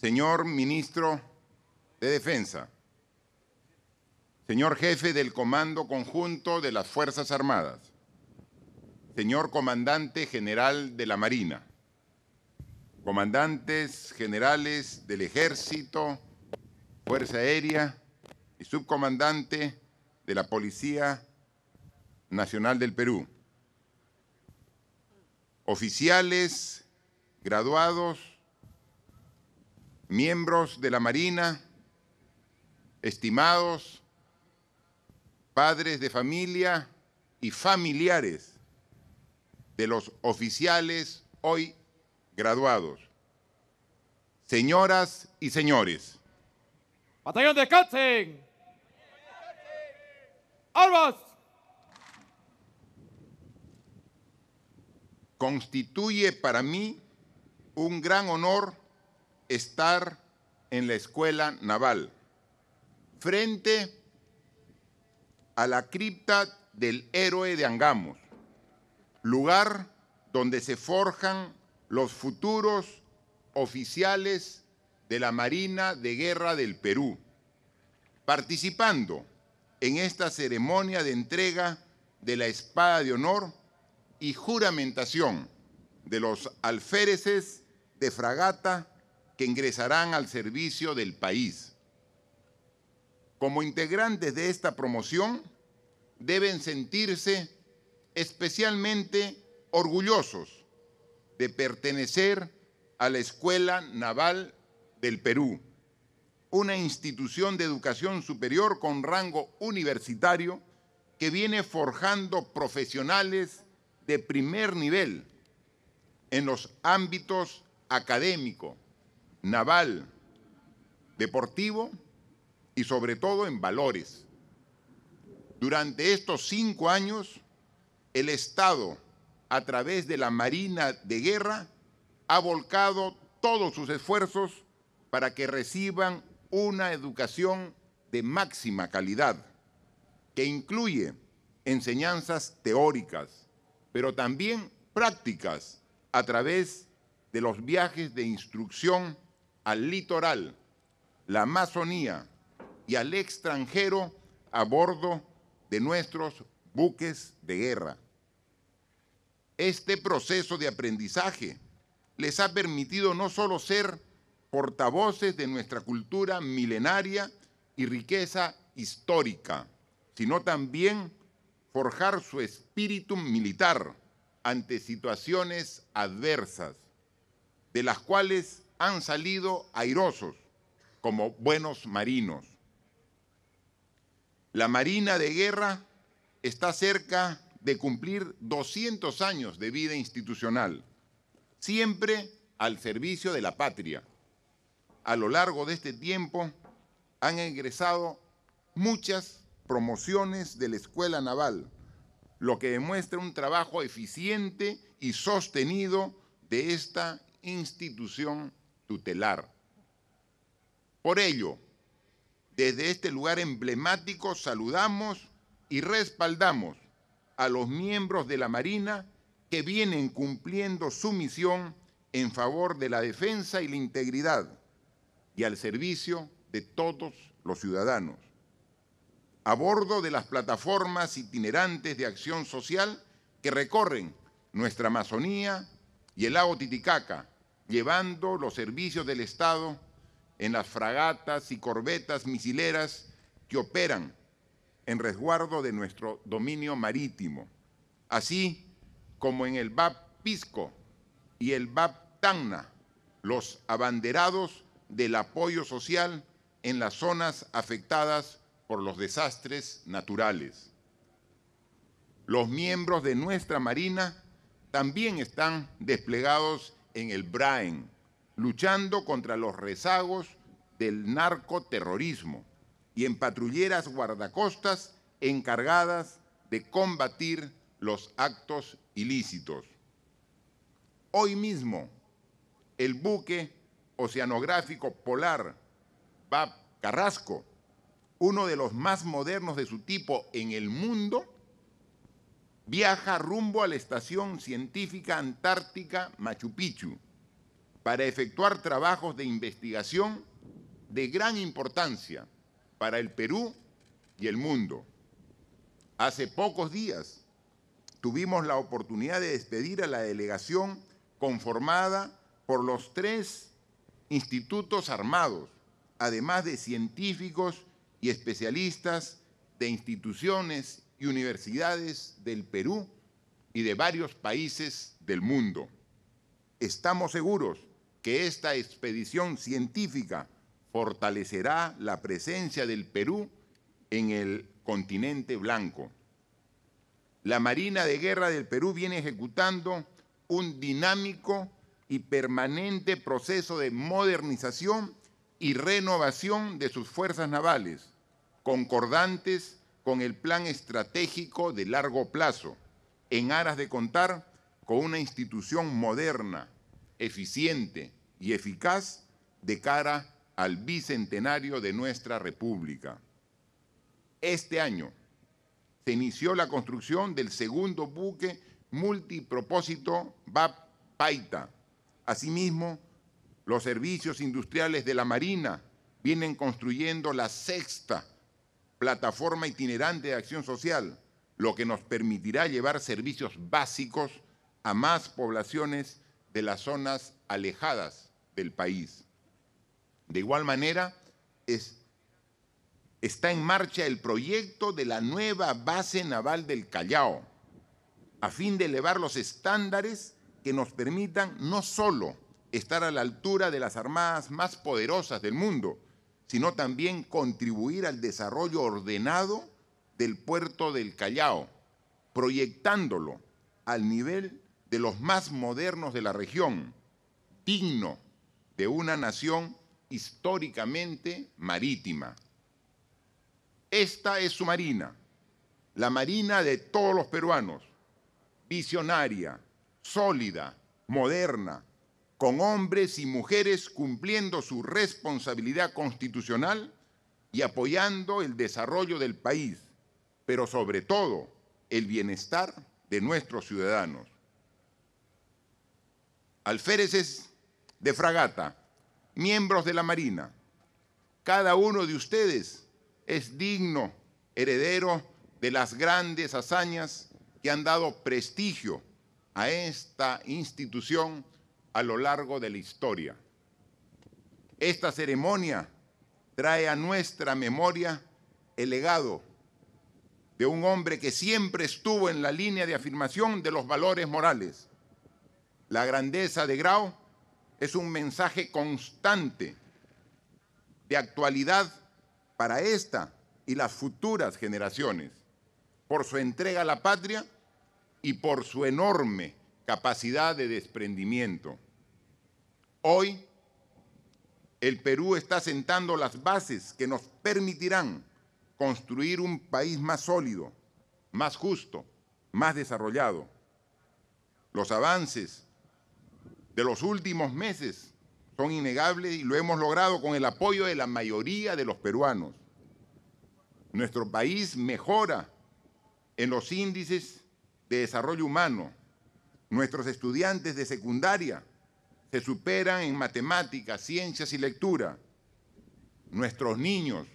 señor ministro de Defensa, señor jefe del Comando Conjunto de las Fuerzas Armadas, señor comandante general de la Marina, comandantes generales del Ejército, Fuerza Aérea y subcomandante de la Policía Nacional del Perú, oficiales, graduados miembros de la Marina, estimados, padres de familia y familiares de los oficiales hoy graduados. Señoras y señores. Batallón de descansen. Armas. Constituye para mí un gran honor estar en la escuela naval, frente a la cripta del héroe de Angamos, lugar donde se forjan los futuros oficiales de la Marina de Guerra del Perú, participando en esta ceremonia de entrega de la espada de honor y juramentación de los alféreces de fragata que ingresarán al servicio del país. Como integrantes de esta promoción, deben sentirse especialmente orgullosos de pertenecer a la Escuela Naval del Perú, una institución de educación superior con rango universitario que viene forjando profesionales de primer nivel en los ámbitos académico, naval, deportivo y sobre todo en valores. Durante estos cinco años, el Estado, a través de la Marina de Guerra, ha volcado todos sus esfuerzos para que reciban una educación de máxima calidad, que incluye enseñanzas teóricas, pero también prácticas a través de los viajes de instrucción al litoral, la Amazonía y al extranjero a bordo de nuestros buques de guerra. Este proceso de aprendizaje les ha permitido no solo ser portavoces de nuestra cultura milenaria y riqueza histórica, sino también forjar su espíritu militar ante situaciones adversas, de las cuales han salido airosos como buenos marinos. La Marina de Guerra está cerca de cumplir 200 años de vida institucional, siempre al servicio de la patria. A lo largo de este tiempo han ingresado muchas promociones de la Escuela Naval, lo que demuestra un trabajo eficiente y sostenido de esta institución tutelar. Por ello, desde este lugar emblemático saludamos y respaldamos a los miembros de la Marina que vienen cumpliendo su misión en favor de la defensa y la integridad y al servicio de todos los ciudadanos. A bordo de las plataformas itinerantes de acción social que recorren nuestra Amazonía y el lago Titicaca, llevando los servicios del Estado en las fragatas y corbetas misileras que operan en resguardo de nuestro dominio marítimo, así como en el BAP Pisco y el BAP Tanna, los abanderados del apoyo social en las zonas afectadas por los desastres naturales. Los miembros de nuestra Marina también están desplegados en el Braen, luchando contra los rezagos del narcoterrorismo y en patrulleras guardacostas encargadas de combatir los actos ilícitos. Hoy mismo, el buque oceanográfico polar Bab Carrasco, uno de los más modernos de su tipo en el mundo, viaja rumbo a la Estación Científica Antártica Machu Picchu para efectuar trabajos de investigación de gran importancia para el Perú y el mundo. Hace pocos días tuvimos la oportunidad de despedir a la delegación conformada por los tres institutos armados, además de científicos y especialistas de instituciones universidades del Perú y de varios países del mundo. Estamos seguros que esta expedición científica fortalecerá la presencia del Perú en el continente blanco. La Marina de Guerra del Perú viene ejecutando un dinámico y permanente proceso de modernización y renovación de sus fuerzas navales, concordantes con el plan estratégico de largo plazo, en aras de contar con una institución moderna, eficiente y eficaz de cara al bicentenario de nuestra República. Este año se inició la construcción del segundo buque multipropósito BAP Paita. Asimismo, los servicios industriales de la Marina vienen construyendo la sexta plataforma itinerante de acción social, lo que nos permitirá llevar servicios básicos a más poblaciones de las zonas alejadas del país. De igual manera, está en marcha el proyecto de la nueva base naval del Callao, a fin de elevar los estándares que nos permitan no solo estar a la altura de las armadas más poderosas del mundo, sino también contribuir al desarrollo ordenado del puerto del Callao, proyectándolo al nivel de los más modernos de la región, digno de una nación históricamente marítima. Esta es su marina, la marina de todos los peruanos, visionaria, sólida, moderna, con hombres y mujeres cumpliendo su responsabilidad constitucional y apoyando el desarrollo del país, pero sobre todo el bienestar de nuestros ciudadanos. Alféreces de fragata, miembros de la Marina, cada uno de ustedes es digno heredero de las grandes hazañas que han dado prestigio a esta institución a lo largo de la historia. Esta ceremonia trae a nuestra memoria el legado de un hombre que siempre estuvo en la línea de afirmación de los valores morales. La grandeza de Grau es un mensaje constante de actualidad para esta y las futuras generaciones, por su entrega a la patria y por su enorme capacidad de desprendimiento. Hoy, el Perú está sentando las bases que nos permitirán construir un país más sólido, más justo, más desarrollado. Los avances de los últimos meses son innegables y lo hemos logrado con el apoyo de la mayoría de los peruanos. Nuestro país mejora en los índices de desarrollo humano, Nuestros estudiantes de secundaria se superan en matemáticas, ciencias y lectura. Nuestros niños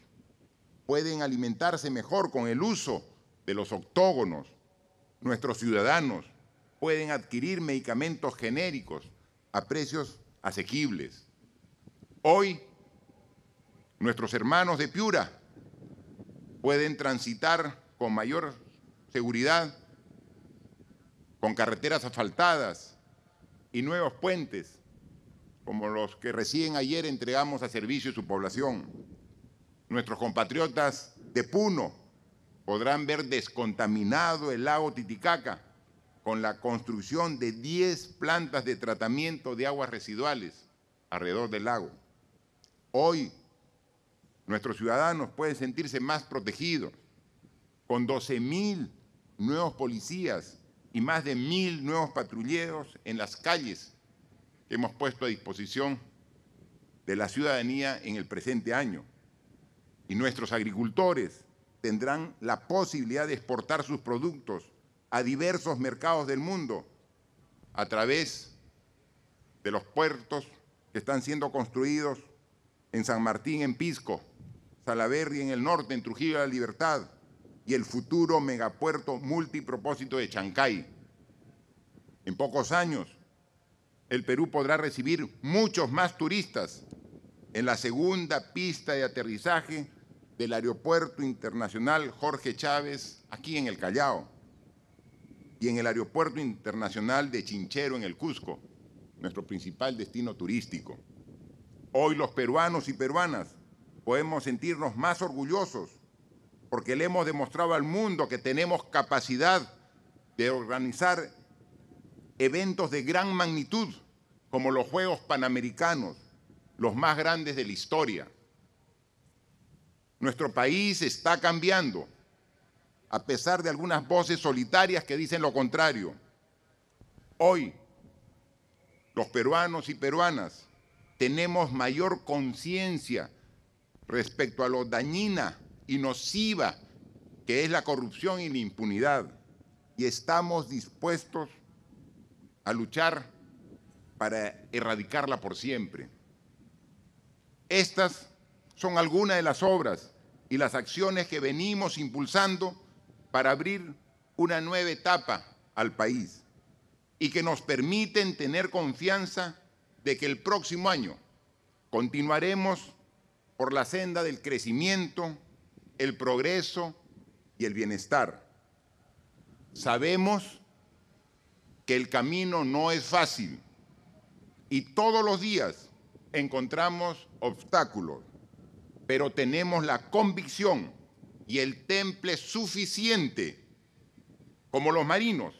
pueden alimentarse mejor con el uso de los octógonos. Nuestros ciudadanos pueden adquirir medicamentos genéricos a precios asequibles. Hoy, nuestros hermanos de Piura pueden transitar con mayor seguridad con carreteras asfaltadas y nuevos puentes, como los que recién ayer entregamos a servicio de su población. Nuestros compatriotas de Puno podrán ver descontaminado el lago Titicaca con la construcción de 10 plantas de tratamiento de aguas residuales alrededor del lago. Hoy nuestros ciudadanos pueden sentirse más protegidos, con 12.000 nuevos policías y más de mil nuevos patrulleros en las calles que hemos puesto a disposición de la ciudadanía en el presente año. Y nuestros agricultores tendrán la posibilidad de exportar sus productos a diversos mercados del mundo a través de los puertos que están siendo construidos en San Martín, en Pisco, Salaverry en el norte, en Trujillo de la Libertad, y el futuro megapuerto multipropósito de Chancay. En pocos años, el Perú podrá recibir muchos más turistas en la segunda pista de aterrizaje del Aeropuerto Internacional Jorge Chávez, aquí en el Callao, y en el Aeropuerto Internacional de Chinchero, en el Cusco, nuestro principal destino turístico. Hoy los peruanos y peruanas podemos sentirnos más orgullosos porque le hemos demostrado al mundo que tenemos capacidad de organizar eventos de gran magnitud, como los Juegos Panamericanos, los más grandes de la historia. Nuestro país está cambiando, a pesar de algunas voces solitarias que dicen lo contrario. Hoy, los peruanos y peruanas tenemos mayor conciencia respecto a lo dañina y nociva que es la corrupción y la impunidad. Y estamos dispuestos a luchar para erradicarla por siempre. Estas son algunas de las obras y las acciones que venimos impulsando para abrir una nueva etapa al país y que nos permiten tener confianza de que el próximo año continuaremos por la senda del crecimiento, el progreso y el bienestar. Sabemos que el camino no es fácil y todos los días encontramos obstáculos, pero tenemos la convicción y el temple suficiente, como los marinos,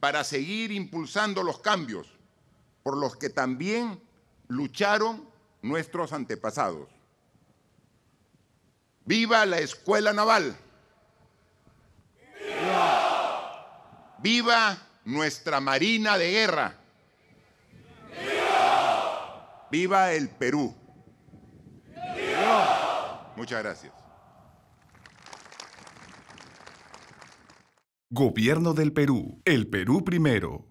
para seguir impulsando los cambios por los que también lucharon nuestros antepasados. Viva la escuela naval. Viva. Viva nuestra Marina de Guerra. Viva. Viva el Perú. Muchas gracias. Gobierno del Perú. El Perú primero.